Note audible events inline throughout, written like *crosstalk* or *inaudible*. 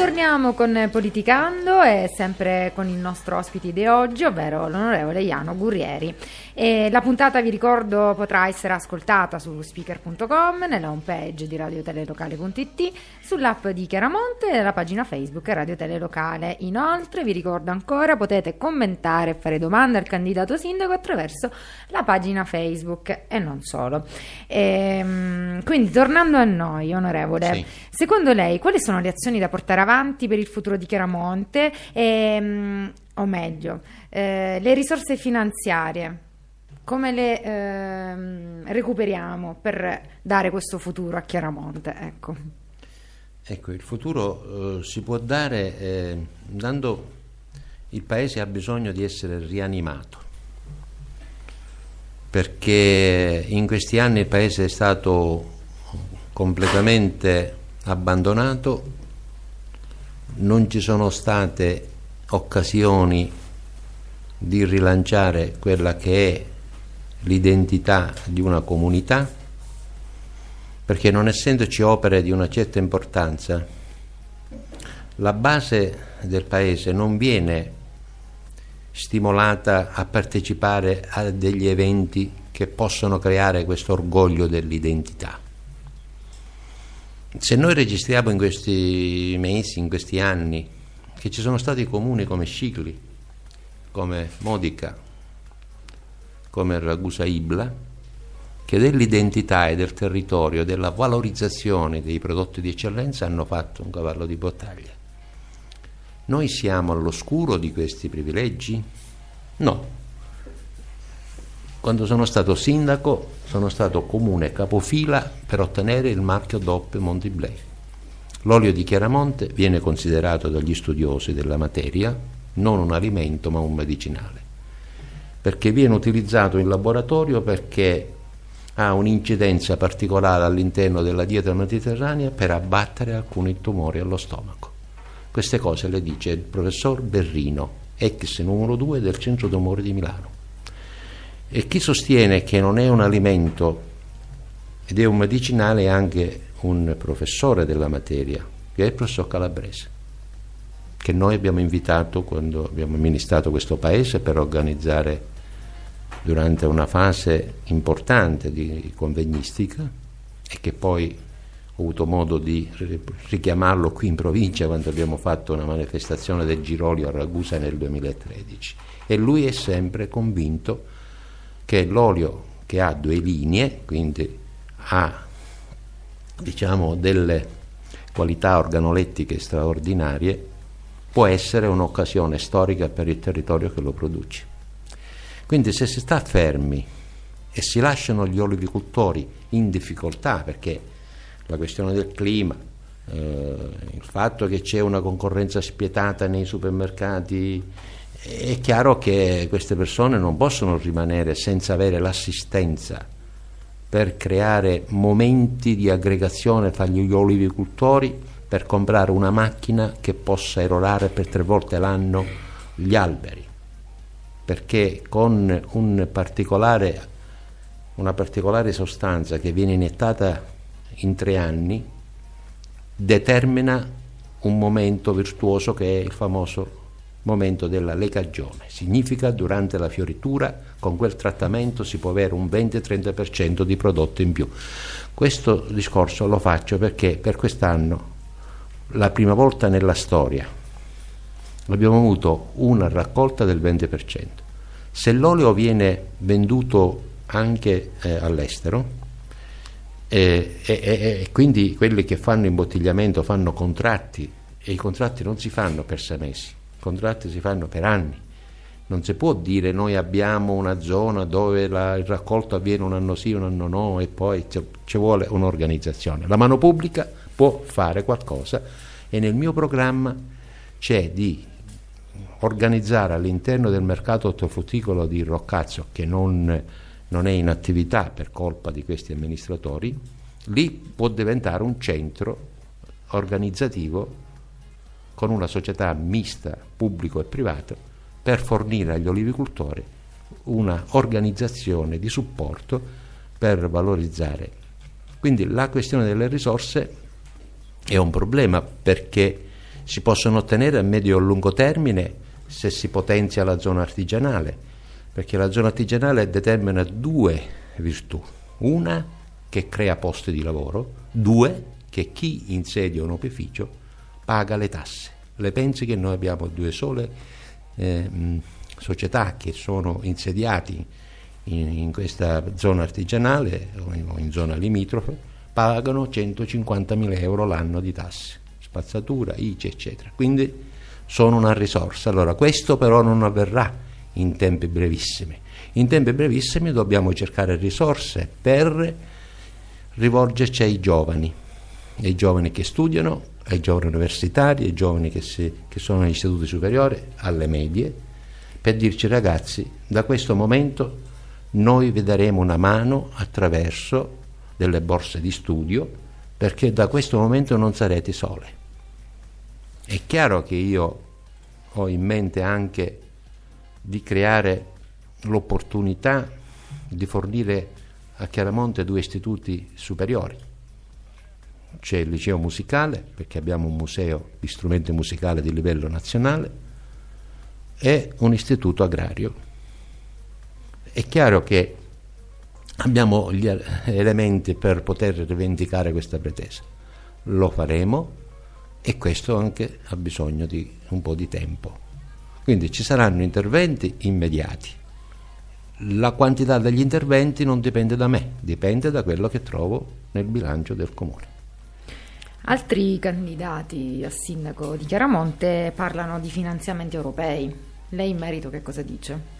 Ritorniamo con Politicando e sempre con il nostro ospite di oggi, ovvero l'onorevole Iano Gurrieri. E la puntata, vi ricordo, potrà essere ascoltata su speaker.com, nella homepage di radiotelelocale.it, sull'app di Chiaramonte e nella pagina Facebook Radio Telelocale. Inoltre, vi ricordo ancora, potete commentare e fare domande al candidato sindaco attraverso la pagina Facebook e non solo. Ehm... Quindi tornando a noi, onorevole, sì. secondo lei quali sono le azioni da portare avanti per il futuro di Chiaramonte e, ehm, o meglio, eh, le risorse finanziarie? Come le eh, recuperiamo per dare questo futuro a Chiaramonte? Ecco, ecco il futuro eh, si può dare ehm, dando... Il Paese ha bisogno di essere rianimato perché in questi anni il Paese è stato completamente abbandonato, non ci sono state occasioni di rilanciare quella che è l'identità di una comunità, perché non essendoci opere di una certa importanza, la base del paese non viene stimolata a partecipare a degli eventi che possono creare questo orgoglio dell'identità se noi registriamo in questi mesi, in questi anni, che ci sono stati comuni come Scicli, come Modica, come Ragusa Ibla, che dell'identità e del territorio, della valorizzazione dei prodotti di eccellenza hanno fatto un cavallo di battaglia. Noi siamo all'oscuro di questi privilegi? No, quando sono stato sindaco sono stato comune capofila per ottenere il marchio DOP Monti Blake. L'olio di Chiaramonte viene considerato dagli studiosi della materia non un alimento ma un medicinale, perché viene utilizzato in laboratorio perché ha un'incidenza particolare all'interno della dieta mediterranea per abbattere alcuni tumori allo stomaco. Queste cose le dice il professor Berrino, ex numero 2 del Centro Tumore di Milano. E chi sostiene che non è un alimento ed è un medicinale è anche un professore della materia, che è il professor Calabrese, che noi abbiamo invitato quando abbiamo amministrato questo paese per organizzare durante una fase importante di convegnistica e che poi ho avuto modo di richiamarlo qui in provincia quando abbiamo fatto una manifestazione del Girolio a Ragusa nel 2013 e lui è sempre convinto che è l'olio che ha due linee, quindi ha diciamo, delle qualità organolettiche straordinarie, può essere un'occasione storica per il territorio che lo produce. Quindi se si sta fermi e si lasciano gli olivicoltori in difficoltà perché la questione del clima, eh, il fatto che c'è una concorrenza spietata nei supermercati è chiaro che queste persone non possono rimanere senza avere l'assistenza per creare momenti di aggregazione tra gli olivicultori per comprare una macchina che possa erorare per tre volte l'anno gli alberi, perché con un particolare, una particolare sostanza che viene iniettata in tre anni determina un momento virtuoso che è il famoso momento della legagione. Significa durante la fioritura con quel trattamento si può avere un 20-30% di prodotto in più. Questo discorso lo faccio perché per quest'anno, la prima volta nella storia, abbiamo avuto una raccolta del 20%. Se l'olio viene venduto anche eh, all'estero, eh, e, e, e, quindi quelli che fanno imbottigliamento fanno contratti e i contratti non si fanno per sei mesi, i contratti si fanno per anni. Non si può dire noi abbiamo una zona dove la, il raccolto avviene un anno sì, un anno no e poi ci vuole un'organizzazione. La mano pubblica può fare qualcosa e nel mio programma c'è di organizzare all'interno del mercato ortofrutticolo di Roccazzo, che non, non è in attività per colpa di questi amministratori, lì può diventare un centro organizzativo con una società mista pubblico e privato per fornire agli olivicultori un'organizzazione di supporto per valorizzare. Quindi la questione delle risorse è un problema perché si possono ottenere a medio e lungo termine se si potenzia la zona artigianale, perché la zona artigianale determina due virtù. Una che crea posti di lavoro, due che chi insedia un opificio paga le tasse. Le pensi che noi abbiamo due sole eh, società che sono insediate in, in, questa zona artigianale o in, in zona limitrofe, pagano 150.000 euro l'anno di tasse, spazzatura, ICE, eccetera. Quindi sono una risorsa. Allora, questo però non avverrà in tempi brevissimi. In tempi brevissimi dobbiamo cercare risorse per rivolgerci ai giovani, ai giovani che studiano, ai giovani universitari, ai giovani che, si, che sono negli istituti superiori, alle medie, per dirci ragazzi, da questo momento noi vi daremo una mano attraverso delle borse di studio perché da questo momento non sarete sole. È chiaro che io ho in mente anche di creare l'opportunità di fornire a Chiaramonte due istituti superiori c'è il liceo musicale, perché abbiamo un museo di strumenti musicali di livello nazionale, e un istituto agrario. È chiaro che abbiamo gli elementi per poter rivendicare questa pretesa. Lo faremo e questo anche ha bisogno di un po' di tempo. Quindi ci saranno interventi immediati. La quantità degli interventi non dipende da me, dipende da quello che trovo nel bilancio del comune. Altri candidati a sindaco di Chiaramonte parlano di finanziamenti europei. Lei in merito che cosa dice?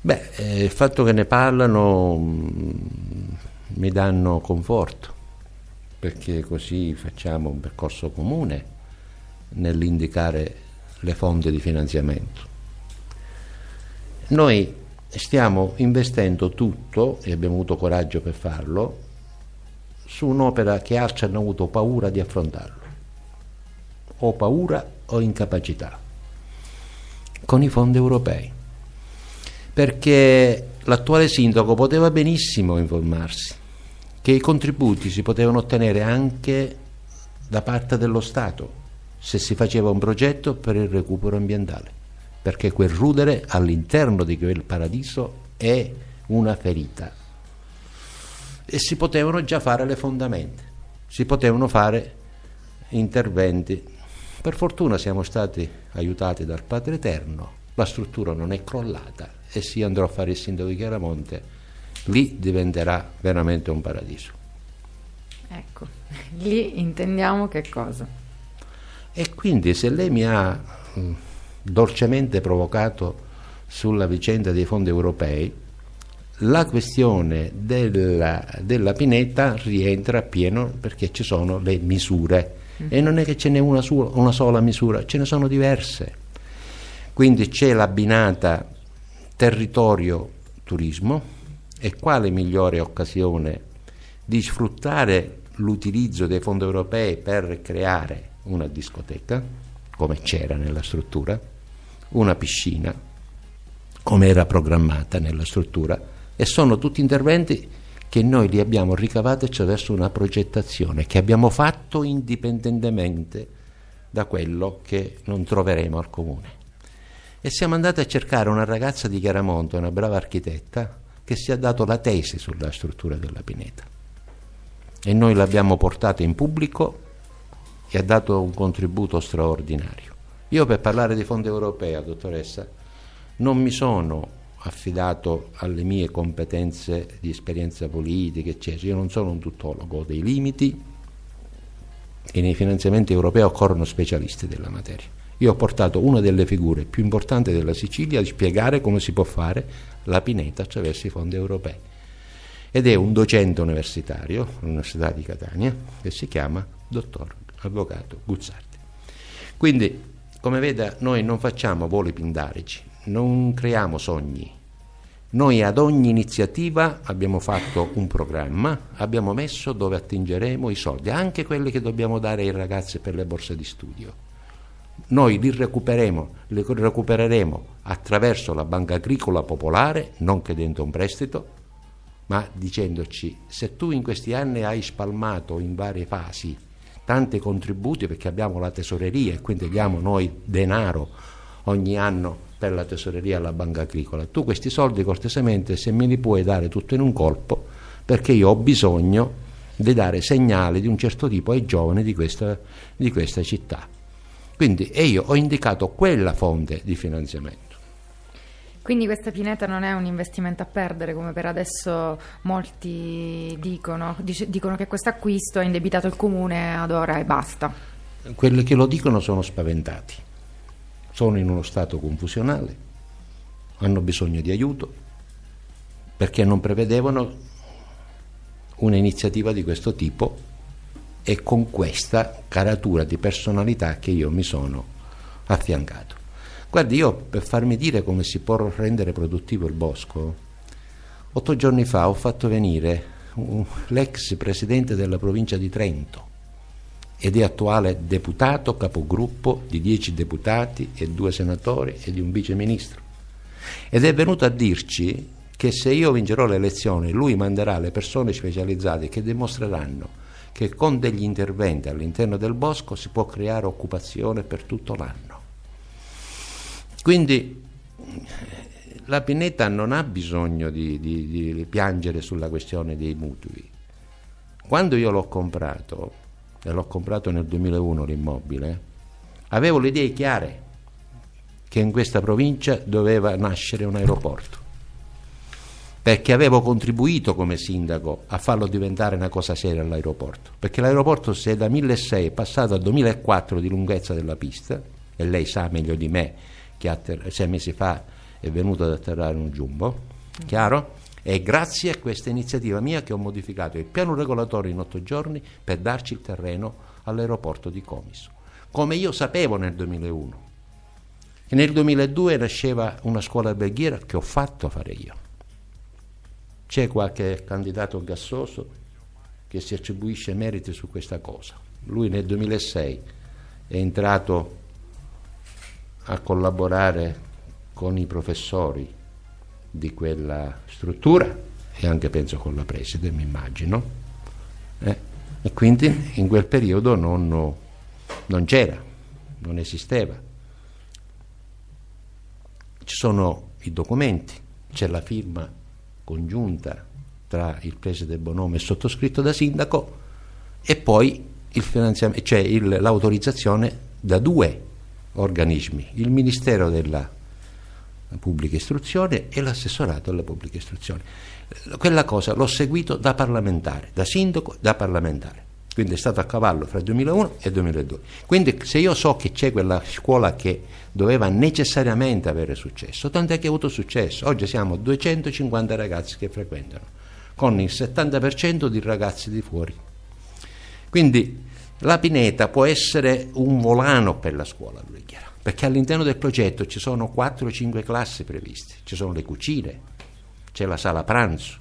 Beh, eh, il fatto che ne parlano mm, mi danno conforto, perché così facciamo un percorso comune nell'indicare le fonti di finanziamento. Noi stiamo investendo tutto, e abbiamo avuto coraggio per farlo, su un'opera che altri hanno avuto paura di affrontarlo, o paura o incapacità, con i fondi europei, perché l'attuale sindaco poteva benissimo informarsi che i contributi si potevano ottenere anche da parte dello Stato se si faceva un progetto per il recupero ambientale, perché quel rudere all'interno di quel paradiso è una ferita e si potevano già fare le fondamenta, si potevano fare interventi. Per fortuna siamo stati aiutati dal Padre Eterno, la struttura non è crollata e si andrò a fare il sindaco di Chiaramonte, lì diventerà veramente un paradiso. Ecco, *laughs* lì intendiamo che cosa. E quindi se lei mi ha dolcemente provocato sulla vicenda dei fondi europei, la questione della, della pineta rientra a pieno perché ci sono le misure mm. e non è che ce n'è una, sola, una sola misura, ce ne sono diverse. Quindi c'è l'abbinata territorio-turismo e quale migliore occasione di sfruttare l'utilizzo dei fondi europei per creare una discoteca, come c'era nella struttura, una piscina, come era programmata nella struttura, e sono tutti interventi che noi li abbiamo ricavati attraverso una progettazione che abbiamo fatto indipendentemente da quello che non troveremo al comune. E siamo andati a cercare una ragazza di Chiaramonte, una brava architetta, che si è dato la tesi sulla struttura della pineta. E noi l'abbiamo portata in pubblico e ha dato un contributo straordinario. Io per parlare di fondo europea, dottoressa, non mi sono affidato alle mie competenze di esperienza politica, eccetera. Io non sono un tuttologo, ho dei limiti e nei finanziamenti europei occorrono specialisti della materia. Io ho portato una delle figure più importanti della Sicilia a spiegare come si può fare la pineta attraverso i fondi europei. Ed è un docente universitario all'Università di Catania che si chiama dottor avvocato Guzzardi. Quindi, come veda, noi non facciamo voli pindarici, non creiamo sogni. Noi ad ogni iniziativa abbiamo fatto un programma, abbiamo messo dove attingeremo i soldi, anche quelli che dobbiamo dare ai ragazzi per le borse di studio. Noi li recupereremo, li recupereremo attraverso la Banca Agricola Popolare, non chiedendo un prestito, ma dicendoci se tu in questi anni hai spalmato in varie fasi tanti contributi perché abbiamo la tesoreria e quindi diamo noi denaro ogni anno per la tesoreria alla banca agricola. Tu questi soldi cortesemente se me li puoi dare tutto in un colpo perché io ho bisogno di dare segnali di un certo tipo ai giovani di questa, di questa città. Quindi e io ho indicato quella fonte di finanziamento. Quindi questa pineta non è un investimento a perdere come per adesso molti dicono, dice, dicono che questo acquisto ha indebitato il comune ad ora e basta. Quelli che lo dicono sono spaventati sono in uno stato confusionale, hanno bisogno di aiuto, perché non prevedevano un'iniziativa di questo tipo e con questa caratura di personalità che io mi sono affiancato. Guardi, io per farmi dire come si può rendere produttivo il bosco, otto giorni fa ho fatto venire l'ex presidente della provincia di Trento, ed è attuale deputato capogruppo di dieci deputati e due senatori e di un viceministro. Ed è venuto a dirci che se io vincerò le elezioni lui manderà le persone specializzate che dimostreranno che con degli interventi all'interno del bosco si può creare occupazione per tutto l'anno. Quindi la Pineta non ha bisogno di, di, di piangere sulla questione dei mutui. Quando io l'ho comprato e l'ho comprato nel 2001 l'immobile, avevo le idee chiare che in questa provincia doveva nascere un aeroporto, perché avevo contribuito come sindaco a farlo diventare una cosa seria l'aeroporto, perché l'aeroporto se da 1600 è passato a 2004 di lunghezza della pista, e lei sa meglio di me che atter- sei mesi fa è venuto ad atterrare un giumbo, chiaro? È grazie a questa iniziativa mia che ho modificato il piano regolatorio in otto giorni per darci il terreno all'aeroporto di Comiso, come io sapevo nel 2001. E nel 2002 nasceva una scuola alberghiera che ho fatto fare io. C'è qualche candidato gassoso che si attribuisce meriti su questa cosa. Lui nel 2006 è entrato a collaborare con i professori di quella struttura e anche penso con la preside, mi immagino. Eh? E quindi in quel periodo non, non c'era, non esisteva. Ci sono i documenti, c'è la firma congiunta tra il preside Bonomo e sottoscritto da sindaco e poi il cioè il, l'autorizzazione da due organismi, il Ministero della pubblica istruzione e l'assessorato alla pubblica istruzione. Eh, quella cosa l'ho seguito da parlamentare, da sindaco, da parlamentare. Quindi è stato a cavallo fra il 2001 e il 2002. Quindi se io so che c'è quella scuola che doveva necessariamente avere successo, tant'è che ha avuto successo. Oggi siamo 250 ragazzi che frequentano, con il 70% di ragazzi di fuori. Quindi la pineta può essere un volano per la scuola, lui chiaramente perché all'interno del progetto ci sono 4-5 classi previste, ci sono le cucine, c'è la sala pranzo,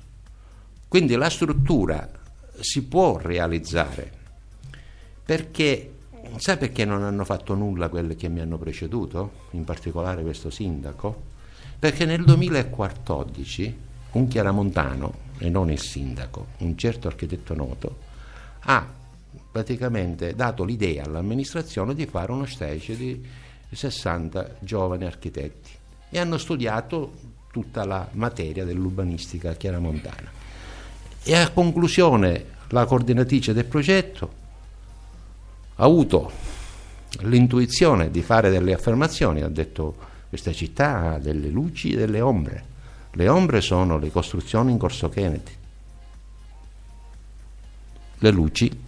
quindi la struttura si può realizzare perché sa perché non hanno fatto nulla quelli che mi hanno preceduto, in particolare questo sindaco? Perché nel 2014 un chiaramontano, e non il sindaco, un certo architetto noto, ha praticamente dato l'idea all'amministrazione di fare uno stage di 60 giovani architetti e hanno studiato tutta la materia dell'urbanistica chiaramontana. E a conclusione la coordinatrice del progetto ha avuto l'intuizione di fare delle affermazioni, ha detto questa città ha delle luci e delle ombre, le ombre sono le costruzioni in corso Kennedy, le luci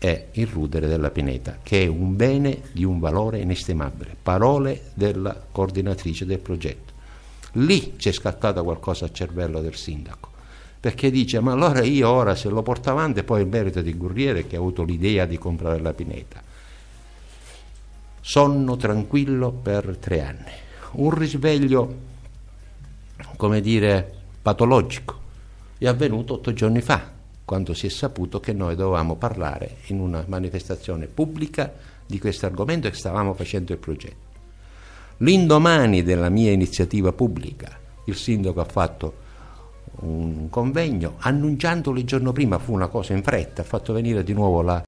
è il rudere della pineta, che è un bene di un valore inestimabile. Parole della coordinatrice del progetto. Lì c'è scattato qualcosa al cervello del sindaco, perché dice ma allora io ora se lo porto avanti poi il merito di Gurriere che ha avuto l'idea di comprare la pineta. Sonno tranquillo per tre anni. Un risveglio, come dire, patologico è avvenuto otto giorni fa, quando si è saputo che noi dovevamo parlare in una manifestazione pubblica di questo argomento e che stavamo facendo il progetto. L'indomani della mia iniziativa pubblica, il sindaco ha fatto un convegno annunciandolo il giorno prima, fu una cosa in fretta, ha fatto venire di nuovo la